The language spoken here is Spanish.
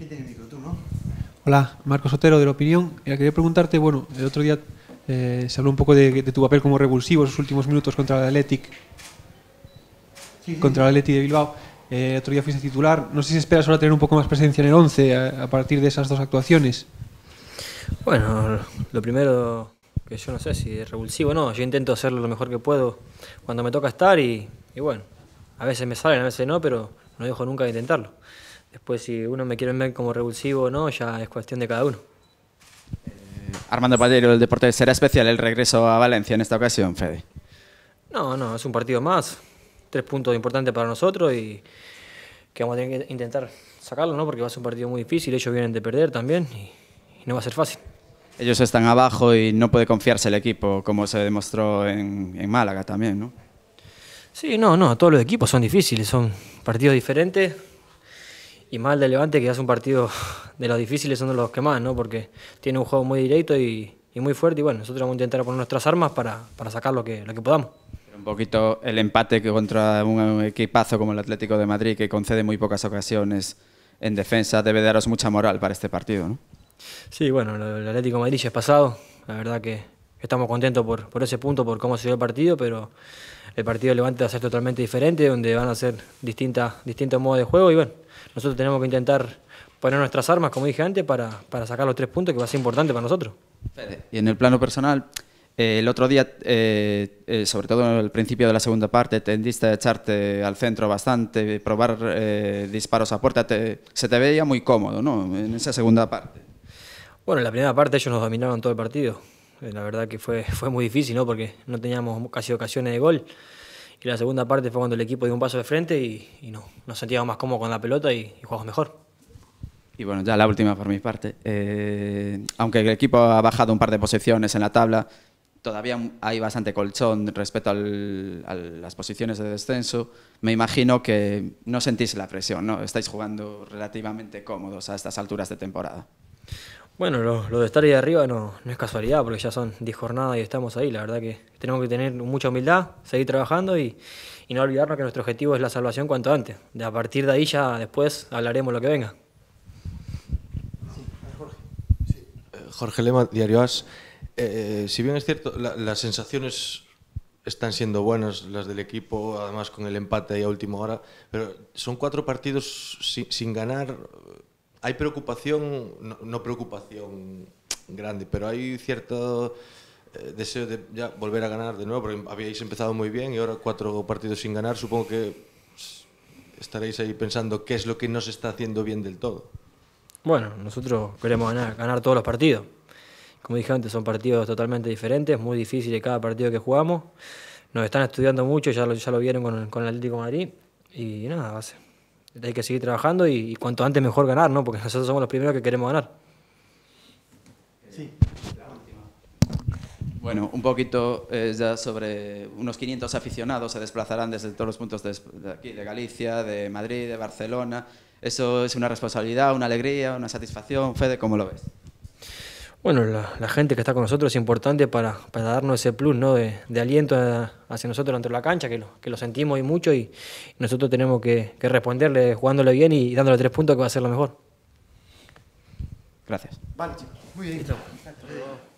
El tú, ¿no? Hola, Marcos Otero de La Opinión. Eh, quería preguntarte, bueno, el otro día eh, se habló un poco de, tu papel como revulsivo en los últimos minutos contra el Athletic, sí, contra el Athletic de Bilbao. Eh, el otro día fuiste titular. No sé si esperas ahora tener un poco más presencia en el 11 a, partir de esas dos actuaciones. Bueno, lo primero que yo no sé si es revulsivo o no. Yo intento hacerlo lo mejor que puedo cuando me toca estar y, y bueno, a veces me salen, a veces no, pero no dejo nunca de intentarlo. Después, si uno me quiere ver como revulsivo o no, ya es cuestión de cada uno. Eh, Armando Padero, el deporte, ¿será especial el regreso a Valencia en esta ocasión, Fede? No, no, es un partido más. Tres puntos importantes para nosotros y que vamos a tener que intentar sacarlo, ¿no? Porque va a ser un partido muy difícil, ellos vienen de perder también y, no va a ser fácil. Ellos están abajo y no puede confiarse el equipo, como se demostró en, en Málaga también, ¿no? Sí, no, no, todos los equipos son difíciles, son partidos diferentes y mal de Levante, que hace un partido de los difíciles, son de los que más, ¿no? Porque tiene un juego muy directo y, muy fuerte. Y bueno, nosotros vamos a intentar poner nuestras armas para, sacar lo que, lo que podamos. Un poquito el empate contra un equipazo como el Atlético de Madrid, que concede muy pocas ocasiones en defensa, debe daros mucha moral para este partido, ¿no? Sí, bueno, el Atlético de Madrid ya es pasado. La verdad que estamos contentos por, por ese punto, por cómo se dio el partido, pero el partido de Levante va a ser totalmente diferente, donde van a ser distintas, distintos modos de juego y bueno, nosotros tenemos que intentar poner nuestras armas, como dije antes, para, sacar los tres puntos que va a ser importante para nosotros. Y en el plano personal, eh, el otro día, eh, eh, sobre todo en el principio de la segunda parte, tendiste a echarte al centro bastante, probar disparos a puerta, se te veía muy cómodo, ¿no? En esa segunda parte. Bueno, en la primera parte ellos nos dominaron todo el partido. Eh, la verdad que fue, fue muy difícil, ¿no? Porque no teníamos casi ocasiones de gol. Y la segunda parte fue cuando el equipo dio un paso de frente y, nos sentíamos más cómodos con la pelota y, jugamos mejor. Y bueno, ya la última por mi parte. Eh, aunque el equipo ha bajado un par de posiciones en la tabla, todavía hay bastante colchón respecto a las posiciones de descenso, me imagino que no sentís la presión, ¿no? Estáis jugando relativamente cómodos a estas alturas de temporada. Bueno, lo, de estar ahí arriba no, no es casualidad, porque ya son 10 jornadas y estamos ahí. La verdad que tenemos que tener mucha humildad, seguir trabajando y, no olvidarnos que nuestro objetivo es la salvación cuanto antes. De a partir de ahí ya después hablaremos lo que venga. Eh, Jorge Lema, Diario As. Eh, eh, si bien es cierto, las sensaciones están siendo buenas, las del equipo, además con el empate y a última hora, pero son cuatro partidos sin ganar hay preocupación, no, preocupación grande, pero hay cierto eh, deseo de volver a ganar de nuevo, porque habíais empezado muy bien y ahora cuatro partidos sin ganar, supongo que estaréis ahí pensando qué es lo que no se está haciendo bien del todo. Bueno, nosotros queremos ganar, todos los partidos. Como dije antes, son partidos totalmente diferentes, muy difíciles cada partido que jugamos. Nos están estudiando mucho, ya lo, ya lo vieron con, el Atlético de Madrid. Y nada, va a ser, hay que seguir trabajando y, cuanto antes mejor ganar, ¿no? Porque nosotros somos los primeros que queremos ganar. Sí. Bueno, un poquito eh, ya sobre unos 500 aficionados se desplazarán desde todos los puntos de, de, aquí, de Galicia, de Madrid, de Barcelona. Eso es una responsabilidad, una alegría, una satisfacción. Fede, ¿cómo lo ves? Bueno, la, gente que está con nosotros es importante para, para darnos ese plus ¿no? de, aliento eh, hacia nosotros dentro de la cancha, que lo, que lo sentimos y mucho, y nosotros tenemos que, responderle jugándole bien y, dándole tres puntos que va a ser lo mejor. Gracias. Muy bien.